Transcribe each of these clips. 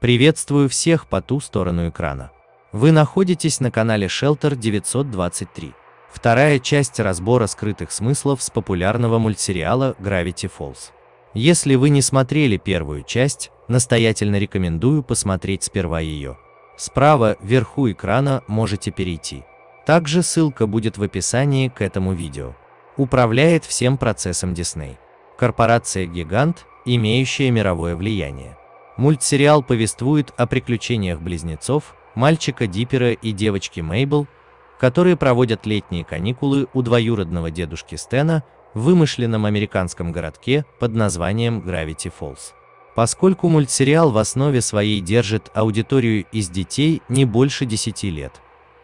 Приветствую всех по ту сторону экрана. Вы находитесь на канале Shelter 923. Вторая часть разбора скрытых смыслов с популярного мультсериала Gravity Falls. Если вы не смотрели первую часть, настоятельно рекомендую посмотреть сперва ее. Справа вверху экрана можете перейти. Также ссылка будет в описании к этому видео. Управляет всем процессом Disney. Корпорация-гигант, имеющая мировое влияние. Мультсериал повествует о приключениях близнецов, мальчика Дипера и девочки Мейбл, которые проводят летние каникулы у двоюродного дедушки Стена в вымышленном американском городке под названием Гравити Фолз. Поскольку мультсериал в основе своей держит аудиторию из детей не больше 10 лет,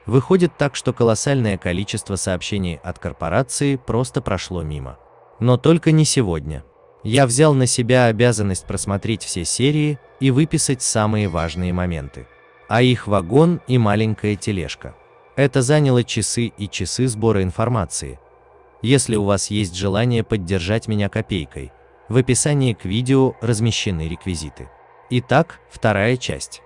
выходит так, что колоссальное количество сообщений от корпорации просто прошло мимо. Но только не сегодня. Я взял на себя обязанность просмотреть все серии и выписать самые важные моменты. А их вагон и маленькая тележка. Это заняло часы и часы сбора информации. Если у вас есть желание поддержать меня копейкой, в описании к видео размещены реквизиты. Итак, вторая часть.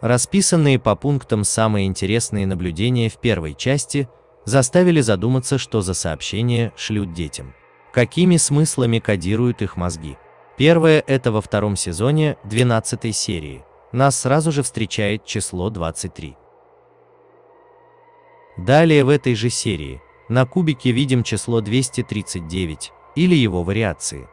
Расписанные по пунктам самые интересные наблюдения в первой части заставили задуматься, что за сообщения шлют детям. Какими смыслами кодируют их мозги? Первое – это во втором сезоне 12 серии. Нас сразу же встречает число 23. Далее в этой же серии на кубике видим число 239 или его вариации.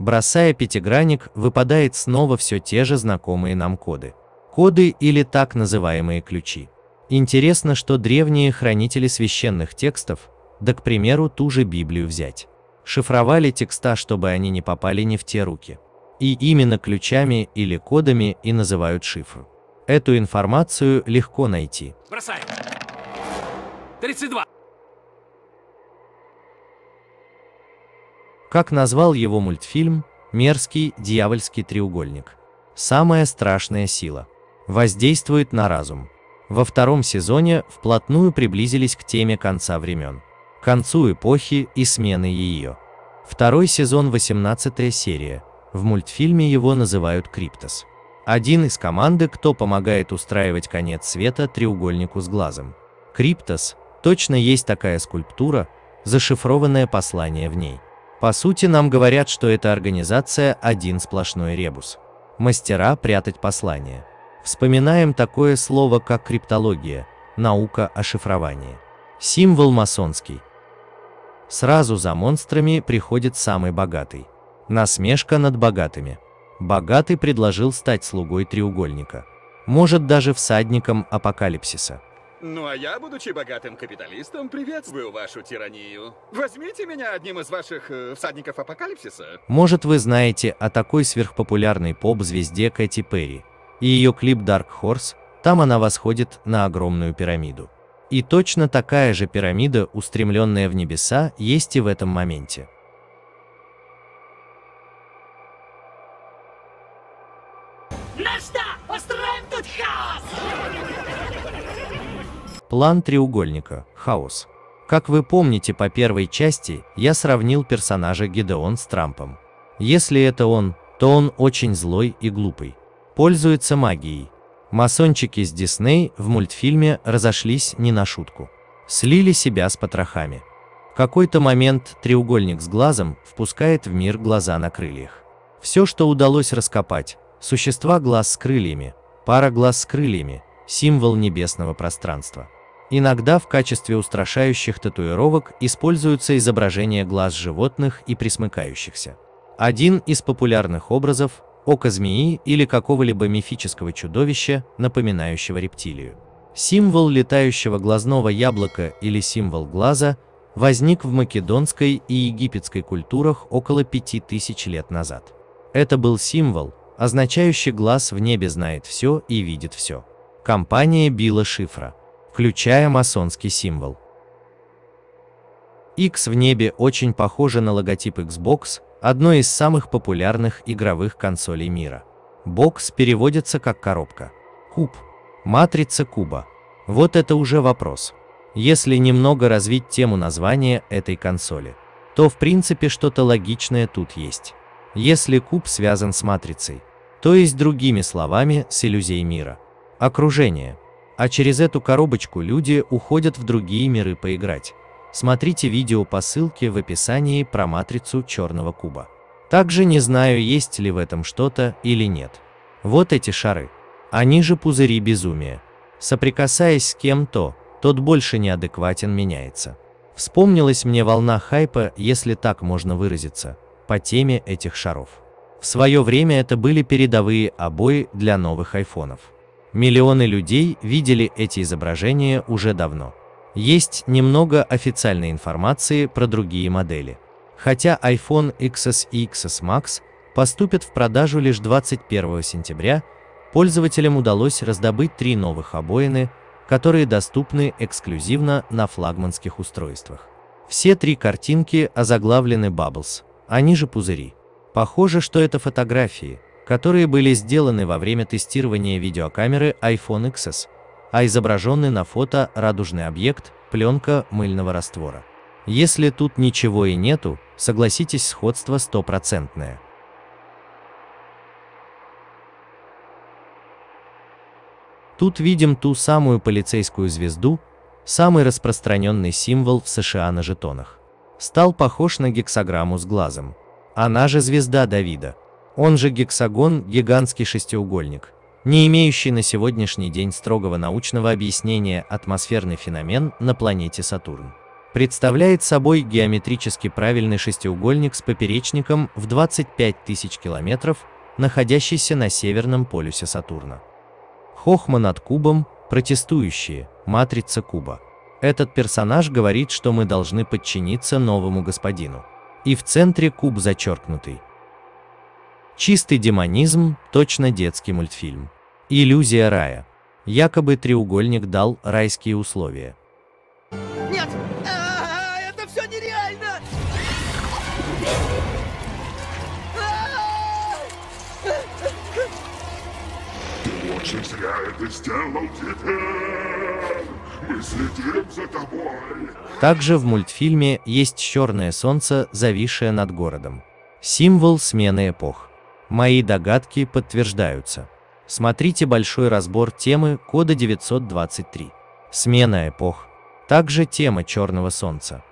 Бросая пятигранник, выпадает снова все те же знакомые нам коды. Коды или так называемые ключи. Интересно, что древние хранители священных текстов да, к примеру, ту же Библию взять. Шифровали текста, чтобы они не попали не в те руки. И именно ключами или кодами и называют шифр. Эту информацию легко найти. Бросаем. 32. Как назвал его мультфильм «Мерзкий дьявольский треугольник». Самая страшная сила. Воздействует на разум. Во втором сезоне вплотную приблизились к теме конца времен концу эпохи и смены ее. Второй сезон 18 серия. В мультфильме его называют Криптос. Один из команды, кто помогает устраивать конец света треугольнику с глазом. Криптос, точно есть такая скульптура, зашифрованное послание в ней. По сути, нам говорят, что эта организация один сплошной ребус. Мастера прятать послание. Вспоминаем такое слово, как криптология, наука о шифровании. Символ масонский – Сразу за монстрами приходит самый богатый. Насмешка над богатыми. Богатый предложил стать слугой треугольника. Может, даже всадником апокалипсиса. Ну а я, будучи богатым капиталистом, приветствую вашу тиранию. Возьмите меня одним из ваших э, всадников апокалипсиса. Может, вы знаете о такой сверхпопулярной поп-звезде Кэти Перри и ее клип Dark Horse, там она восходит на огромную пирамиду. И точно такая же пирамида, устремленная в небеса, есть и в этом моменте. План треугольника – хаос. Как вы помните по первой части, я сравнил персонажа Гидеон с Трампом. Если это он, то он очень злой и глупый. Пользуется магией, Масончики с Дисней в мультфильме разошлись не на шутку. Слили себя с потрохами. В какой-то момент треугольник с глазом впускает в мир глаза на крыльях. Все, что удалось раскопать, существа глаз с крыльями, пара глаз с крыльями, символ небесного пространства. Иногда в качестве устрашающих татуировок используются изображения глаз животных и присмыкающихся. Один из популярных образов око змеи или какого-либо мифического чудовища, напоминающего рептилию. Символ летающего глазного яблока или символ глаза возник в македонской и египетской культурах около 5000 лет назад. Это был символ, означающий глаз в небе знает все и видит все. Компания била шифра, включая масонский символ. X в небе очень похоже на логотип Xbox, одной из самых популярных игровых консолей мира. Бокс переводится как коробка. Куб. Матрица куба. Вот это уже вопрос. Если немного развить тему названия этой консоли, то в принципе что-то логичное тут есть. Если куб связан с матрицей, то есть другими словами с иллюзией мира. Окружение. А через эту коробочку люди уходят в другие миры поиграть. Смотрите видео по ссылке в описании про матрицу черного куба. Также не знаю, есть ли в этом что-то или нет. Вот эти шары. Они же пузыри безумия. Соприкасаясь с кем-то, тот больше неадекватен меняется. Вспомнилась мне волна хайпа, если так можно выразиться, по теме этих шаров. В свое время это были передовые обои для новых айфонов. Миллионы людей видели эти изображения уже давно. Есть немного официальной информации про другие модели. Хотя iPhone XS и XS Max поступят в продажу лишь 21 сентября, пользователям удалось раздобыть три новых обоины, которые доступны эксклюзивно на флагманских устройствах. Все три картинки озаглавлены Bubbles, они же пузыри. Похоже, что это фотографии, которые были сделаны во время тестирования видеокамеры iPhone XS, а изображенный на фото радужный объект – пленка мыльного раствора. Если тут ничего и нету, согласитесь, сходство стопроцентное. Тут видим ту самую полицейскую звезду, самый распространенный символ в США на жетонах. Стал похож на гексаграмму с глазом. Она же звезда Давида. Он же гексагон, гигантский шестиугольник не имеющий на сегодняшний день строгого научного объяснения атмосферный феномен на планете Сатурн. Представляет собой геометрически правильный шестиугольник с поперечником в 25 тысяч километров, находящийся на северном полюсе Сатурна. Хохма над кубом, протестующие, матрица куба. Этот персонаж говорит, что мы должны подчиниться новому господину. И в центре куб зачеркнутый – Чистый демонизм, точно детский мультфильм. Иллюзия рая. Якобы треугольник дал райские условия. Нет! А, это все нереально! Ты а! очень зря это сделал теперь! Мы следим за тобой! Также в мультфильме есть черное солнце, зависшее над городом. Символ смены эпох. Мои догадки подтверждаются. Смотрите большой разбор темы кода 923. Смена эпох. Также тема Черного Солнца.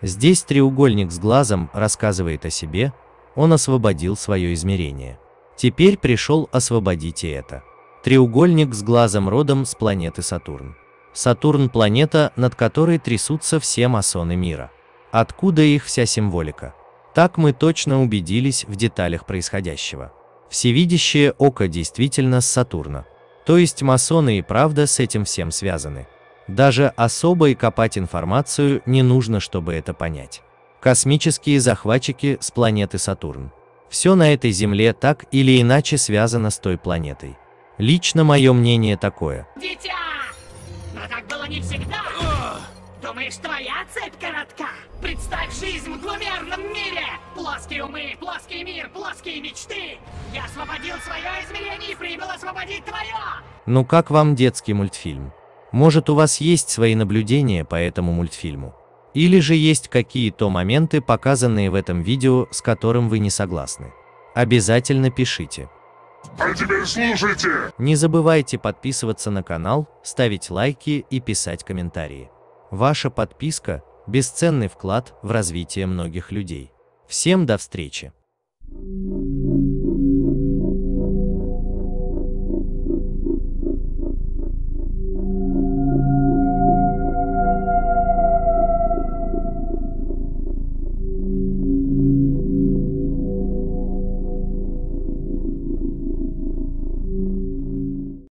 Здесь треугольник с глазом рассказывает о себе, он освободил свое измерение. Теперь пришел освободить и это. Треугольник с глазом родом с планеты Сатурн. Сатурн – планета, над которой трясутся все масоны мира. Откуда их вся символика? Так мы точно убедились в деталях происходящего. Всевидящее око действительно с Сатурна. То есть масоны и правда с этим всем связаны. Даже особо и копать информацию не нужно, чтобы это понять. Космические захватчики с планеты Сатурн. Все на этой Земле так или иначе связано с той планетой. Лично мое мнение такое. Дитя! Но так было не всегда! Думаешь, твоя цепь коротка? Представь жизнь в двумерном плоские умы, плоский мир, плоские мечты! Я освободил свое измерение и прибыл освободить твое! Ну как вам детский мультфильм? Может у вас есть свои наблюдения по этому мультфильму? Или же есть какие-то моменты, показанные в этом видео, с которым вы не согласны? Обязательно пишите. А теперь слушайте! Не забывайте подписываться на канал, ставить лайки и писать комментарии. Ваша подписка – бесценный вклад в развитие многих людей. Всем до встречи!